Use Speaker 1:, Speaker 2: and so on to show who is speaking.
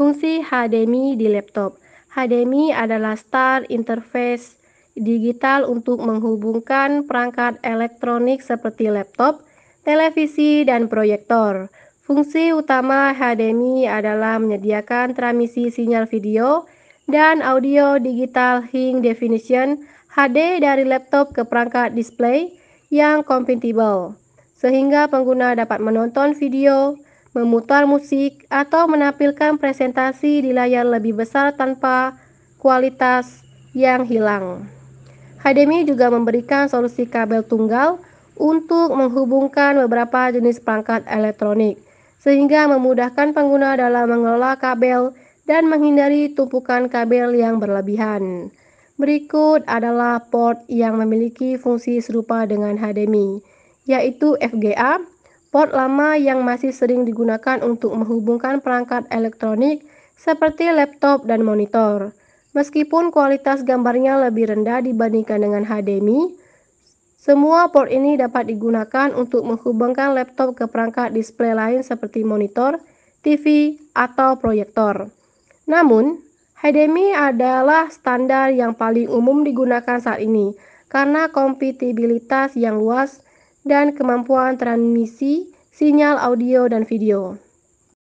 Speaker 1: Fungsi HDMI di laptop. HDMI adalah start interface digital untuk menghubungkan perangkat elektronik seperti laptop, televisi, dan proyektor. Fungsi utama HDMI adalah menyediakan transmisi sinyal video dan audio digital high definition HD dari laptop ke perangkat display yang kompatibel, sehingga pengguna dapat menonton video, memutar musik, atau menampilkan presentasi di layar lebih besar tanpa kualitas yang hilang. HDMI juga memberikan solusi kabel tunggal untuk menghubungkan beberapa jenis perangkat elektronik, sehingga memudahkan pengguna dalam mengelola kabel dan menghindari tumpukan kabel yang berlebihan. Berikut adalah port yang memiliki fungsi serupa dengan HDMI, yaitu FGA Port lama yang masih sering digunakan untuk menghubungkan perangkat elektronik seperti laptop dan monitor. Meskipun kualitas gambarnya lebih rendah dibandingkan dengan HDMI, semua port ini dapat digunakan untuk menghubungkan laptop ke perangkat display lain seperti monitor, TV, atau proyektor. Namun, HDMI adalah standar yang paling umum digunakan saat ini karena kompatibilitas yang luas dan kemampuan transmisi sinyal audio dan video.